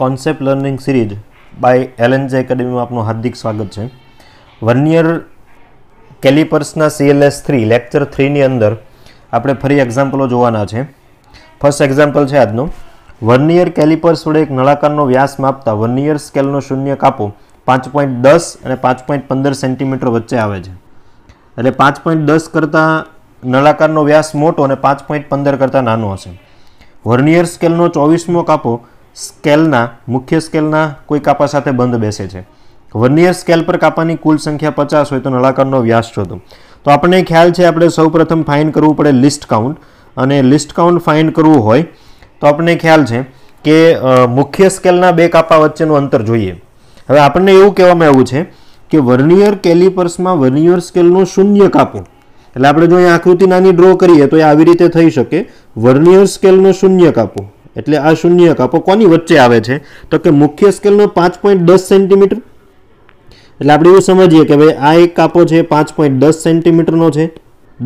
concept learning series by LNJ એકેડેમીમાં આપનું હાર્દિક સ્વાગત છે વનયર કેલિપર્સના સીએલએસ થ્રી લેક્ચર થ્રીની અંદર આપણે ફરી એક્ઝામ્પલો જોવાના છે ફર્સ્ટ એક્ઝામ્પલ છે આજનો વર્નિયર કેલિપર્સ વડે એક નળાકારનો વ્યાસ માપતા વર્નિયર સ્કેલનો શૂન્ય કાપો પાંચ પોઈન્ટ દસ અને પાંચ પોઈન્ટ પંદર સેન્ટીમીટર વચ્ચે આવે છે એટલે પાંચ પોઈન્ટ દસ કરતાં નળાકારનો વ્યાસ મોટો અને પાંચ પોઈન્ટ પંદર કરતાં નાનો હશે વર્નિયર સ્કેલનો ચોવીસમો કાપો સ્કેલના મુખ્ય સ્કેલના કોઈ કાપા સાથે બંધ બેસે છે વર્નિયર સ્કેલ પર કાપાની કુલ સંખ્યા પચાસ હોય તો નળાકારનો વ્યાસ શોધો તો આપણને ખ્યાલ છે આપણે સૌપ્રથમ ફાઇન કરવું પડે લિસ્ટ કાઉન્ટ અને લિસ્ટ કાઉન્ટ ફાઇન કરવું હોય તો આપણને ખ્યાલ છે કે મુખ્ય સ્કેલના બે કાપા વચ્ચેનું અંતર જોઈએ હવે આપણને એવું કહેવામાં આવ્યું છે કે વર્નિયર કેલિપર્સમાં વર્નિયર સ્કેલનું શૂન્ય કાપું એટલે આપણે જો અહીં આકૃતિ નાની ડ્રો કરીએ તો એ આવી રીતે થઈ શકે વર્નિયર સ્કેલનું શૂન્ય કાપું એટલે આ શૂન્ય કાપો કોની વચ્ચે આવે છે તો કે મુખ્ય સ્કેલનો પાંચ પોઈન્ટ દસ સેન્ટીમીટર એટલે આપણે એવું સમજીએ કે ભાઈ આ એક કાપો છે પાંચ પોઈન્ટ દસ સેન્ટીમીટરનો છે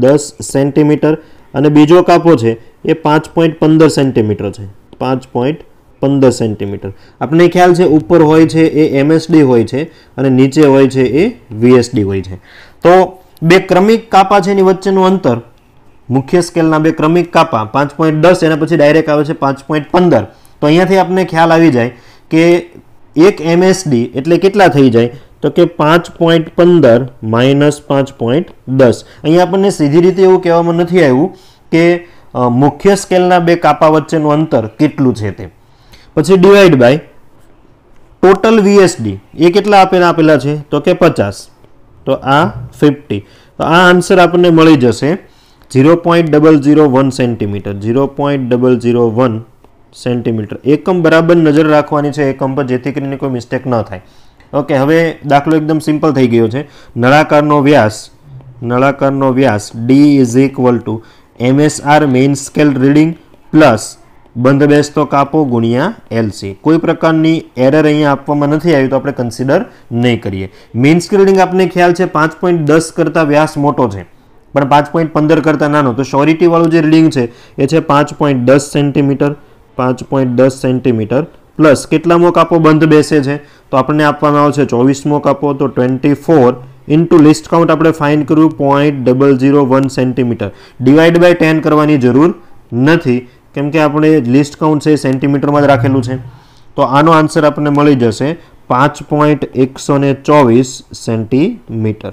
દસ સેન્ટીમીટર અને બીજો કાપો છે એ પાંચ પોઈન્ટ પંદર સેન્ટીમીટર છે પાંચ પોઈન્ટ પંદર સેન્ટીમીટર આપણને ખ્યાલ છે ઉપર હોય છે એ એમએસડી હોય છે અને નીચે હોય છે એ વીએસડી હોય છે તો બે ક્રમિક કાપા છે એની વચ્ચેનું અંતર મુખ્ય સ્કેલના બે ક્રમિક કાપા પાંચ પોઈન્ટ દસ એના પછી ડાયરેક્ટ આવે છે પાંચ પોઈન્ટ પંદર તો અહીંયાથી આપણને ખ્યાલ આવી જાય કે એક એમએસડી એટલે કેટલા થઈ જાય તો કે પાંચ પોઈન્ટ પંદર માઇનસ પાંચ પોઈન્ટ દસ અહીંયા આપણને સીધી રીતે એવું કહેવામાં નથી આવ્યું કે મુખ્ય સ્કેલના બે કાપા વચ્ચેનું અંતર કેટલું છે તે પછી ડિવાઈડ બાય ટોટલ વીએસડી એ કેટલા આપેલા આપેલા છે તો કે પચાસ તો આ ફિફ્ટી તો આ આન્સર આપણને મળી જશે zero point double zero one centimetre zero point double zero one centimetre એકમ બરાબર નજર રાખવાની છે એકમ પર જેથી કરીને કોઈ મિસ્ટેક ન થાય ઓકે હવે દાખલો એકદમ સિમ્પલ થઈ ગયો છે નળાકારનો વ્યાસ નળાકારનો વ્યાસ D is equal to MSR main scale reading plus બંધ બેસતો કાપો ગુણ્યા એલસી કોઈ પ્રકારની એરર અહીંયા આપવામાં નથી આવ્યું તો આપણે કન્સિડર નહીં કરીએ મેઇન સ્કેલ રીડિંગ આપને ખ્યાલ છે પાંચ પોઈન્ટ દસ કરતાં વ્યાસ મોટો છે પણ પાંચ પોઈન્ટ પંદર કરતાં નાનો તો શ્યોરિટીવાળું જે રિલિંગ છે એ છે પાંચ પોઈન્ટ દસ સેન્ટીમીટર પાંચ પોઈન્ટ દસ સેન્ટીમીટર પ્લસ કેટલામો કાપો બંધ બેસે છે તો આપણને આપવામાં આવશે ચોવીસમો કાપો તો twenty four into least count આપણે ફાઇન કર્યું point double zero one centimetre divide by ten કરવાની જરૂર નથી કેમ કે આપણે લિસ્ટ કાઉન્ટ છે સેન્ટીમીટરમાં જ રાખેલું છે તો આનો આન્સર આપણને મળી જશે પાંચ પોઈન્ટ એકસો ચોવીસ સેન્ટીમીટર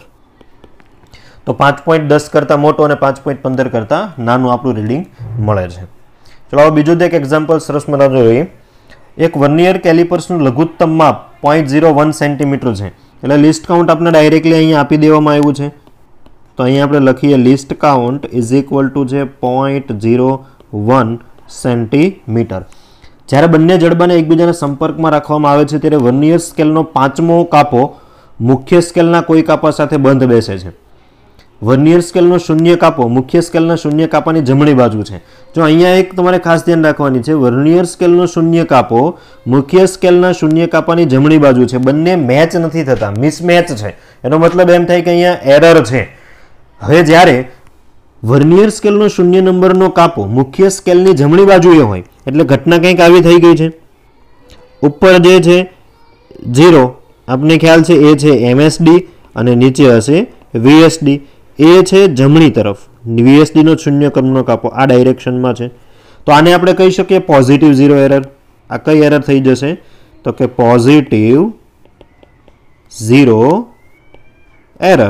તો પાંચ પોઈન્ટ દસ કરતાં મોટો અને પાંચ પોઈન્ટ પંદર કરતાં નાનું આપણું રીડિંગ મળે છે ચલો હવે બીજું એક એક્ઝામ્પલ સરસ મજા જોઈએ એક વર્નિયર કેલિપર્સનું લઘુત્તમ માપ પોઈન્ટ ઝીરો વન સેન્ટીમીટર છે એટલે લિસ્ટ કાઉન્ટ આપણે ડાયરેક્ટલી અહીંયા આપી દેવામાં આવ્યું છે તો અહીંયા આપણે લખીએ least count is equal to છે પોઈન્ટ ઝીરો વન સેન્ટીમીટર જ્યારે બંને જડબાને એકબીજાના સંપર્કમાં રાખવામાં આવે છે ત્યારે વર્નિયર સ્કેલનો પાંચમો કાપો મુખ્ય સ્કેલના કોઈ કાપા સાથે બંધ બેસે છે વર્નિયર સ્કેલનો શૂન્ય કાપો મુખ્ય સ્કેલના શૂન્ય કાપાની જમણી બાજુ છે જો અહીંયા એક તમારે ખાસ ધ્યાન રાખવાની છે વર્નિયર સ્કેલનો શૂન્ય કાપો મુખ્ય સ્કેલના શૂન્ય કાપાની જમણી બાજુ છે બંને મેચ નથી થતા મિસમેચ છે એનો મતલબ એમ થાય કે અહીંયા એરર છે હવે જ્યારે વર્નિયર સ્કેલનો શૂન્ય નંબરનો કાપો મુખ્ય સ્કેલની જમણી બાજુએ હોય એટલે ઘટના કંઈક આવી થઈ ગઈ છે ઉપર જે છે ઝીરો આપને ખ્યાલ છે એ છે એમએસડી અને નીચે હશે વીએસડી એ છે જમણી તરફ વીએસડીનો શૂન્ય ક્રમનો કાપો આ ડાયરેક્શનમાં છે તો આને આપણે કહી શકીએ પોઝિટિવ ઝીરો એરર આ કઈ એરર થઈ જશે તો કે પોઝિટિવ ઝીરો એરર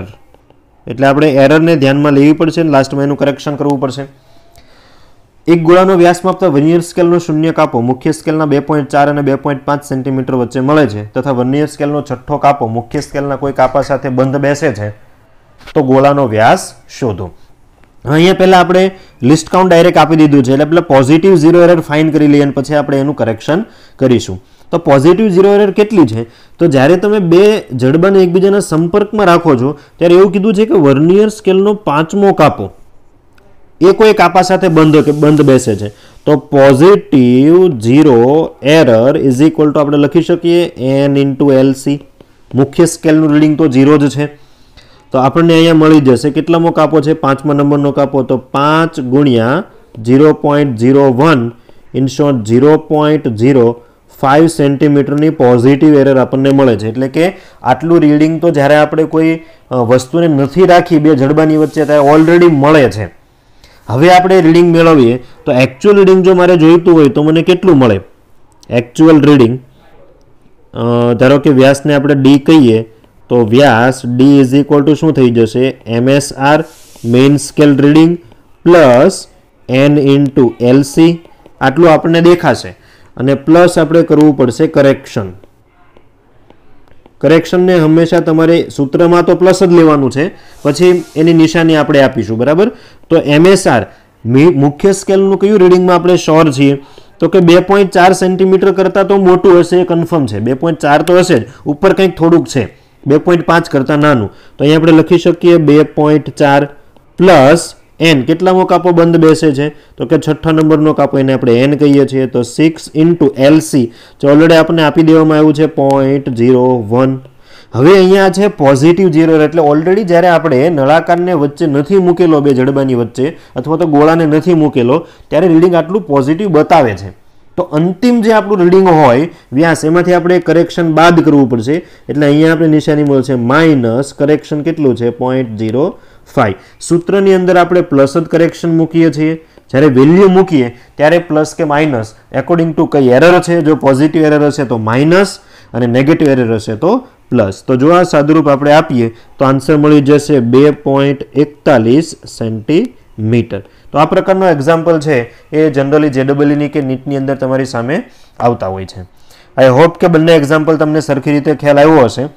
એટલે આપણે એરરને ધ્યાનમાં લેવી પડશે અને લાસ્ટમાં એનું કરેક્શન કરવું પડશે એક ગોળાનો વ્યાસ માપતા વર્નિયર સ્કેલનો શૂન્ય કાપો મુખ્ય સ્કેલના બે પોઈન્ટ ચાર અને બે પોઈન્ટ પાંચ સેન્ટીમીટર વચ્ચે મળે છે તથા વર્નિયર સ્કેલનો છઠ્ઠો કાપો મુખ્ય સ્કેલના કોઈ કાપા સાથે બંધ બેસે છે તો ગોળાનો વ્યાસ શોધો અહીંયા પહેલાં આપણે લિસ્ટ કાઉન્ટ ડાયરેક્ટ આપી દીધું છે એટલે પેલા પોઝિટિવ ઝીરો એરર ફાઇન કરી લઈએ અને પછી આપણે એનું કરેક્શન કરીશું તો પોઝિટિવ ઝીરો એરર કેટલી છે તો જ્યારે તમે બે જડબાને એકબીજાના સંપર્કમાં રાખો છો ત્યારે એવું કીધું છે કે વર્નિયર સ્કેલનો પાંચમો કાપો એ કોઈ કાપા સાથે બંધ કે બંધ બેસે છે તો positive zero error is equal to આપણે લખી શકીએ એન ઇન્ટુ એલસી મુખ્ય સ્કેલનું રીડિંગ તો ઝીરો જ છે તો આપણને અહીંયા મળી જશે કેટલામો કાપો છે પાંચમા નંબરનો કાપો તો પાંચ ગુણ્યા zero point zero one in short zero point zero five સેન્ટીમીટરની પોઝિટિવ એરર આપણને મળે છે એટલે કે આટલું રીડિંગ તો જ્યારે આપણે કોઈ વસ્તુને નથી રાખી બે જડબાની વચ્ચે ત્યારે ઓલરેડી મળે છે હવે આપણે રીડિંગ મેળવીએ તો એકચ્યુઅલ રીડિંગ જો મારે જોઈતું હોય તો મને કેટલું મળે એકચ્યુઅલ રીડિંગ ધારો કે વ્યાસને આપણે ડી કહીએ તો વ્યાસ ડી ઇઝ ઇક્વલ ટુ શું થઈ જશે MSR main scale reading plus N into LC આટલું આપણને દેખાશે અને પ્લસ આપણે કરવું પડશે કરેક્શન કરેક્શનને હંમેશા તમારે સૂત્રમાં તો પ્લસ જ લેવાનું છે પછી એની નિશાની આપણે આપીશું બરાબર તો એમએસઆર મુખ્ય સ્કેલનું કયું રીડિંગમાં આપણે શોર છીએ તો કે બે પોઈન્ટ ચાર સેન્ટીમીટર કરતાં તો મોટું હશે એ કન્ફર્મ છે બે પોઈન્ટ ચાર તો હશે જ ઉપર કંઈક થોડુંક છે બે પોઈન્ટ પાંચ કરતાં નાનું તો અહીંયા આપણે લખી શકીએ બે પોઈન્ટ ચાર પ્લસ એન કેટલામો કાપો બંધ બેસે છે તો કે છઠ્ઠા નંબરનો કાપો એને આપણે એન કહીએ છીએ તો સિક્સ ઇન્ટુ એલસી જે ઓલરેડી આપણને આપી દેવામાં આવ્યું છે પોઈન્ટ ઝીરો વન હવે અહીંયા છે પોઝિટિવ ઝીરો એટલે ઓલરેડી જ્યારે આપણે નળાકારને વચ્ચે નથી મૂકેલો બે જડબાની વચ્ચે અથવા તો ગોળાને નથી મૂકેલો ત્યારે રીડિંગ આટલું પોઝિટિવ બતાવે છે તો અંતિમ જે આપણું રીડિંગ હોય વ્યાસ એમાંથી આપણે કરેક્શન બાદ કરવું પડશે એટલે અહીંયા આપણે નિશાની મળશે માઇનસ કરેક્શન કેટલું છે પોઈન્ટ ઝીરો ફાઈવ સૂત્રની અંદર આપણે પ્લસ જ કરેક્શન મૂકીએ છીએ જ્યારે વેલ્યુ મૂકીએ ત્યારે પ્લસ કે માઇનસ એકોર્ડિંગ ટુ કઈ એરર છે જો પોઝિટિવ એરર હશે તો માઇનસ અને નેગેટિવ એરર હશે તો પ્લસ તો જો આ સાદુરૂપ આપણે આપીએ તો આન્સર મળી જશે બે પોઈન્ટ એકતાલીસ સેન્ટીમીટર તો આ પ્રકારનો એક્ઝામ્પલ છે એ જનરલી જેડબલની કે નીટની અંદર તમારી સામે આવતા હોય છે આઈ હોપ કે બંને એક્ઝામ્પલ તમને સરખી રીતે ખ્યાલ આવ્યો હશે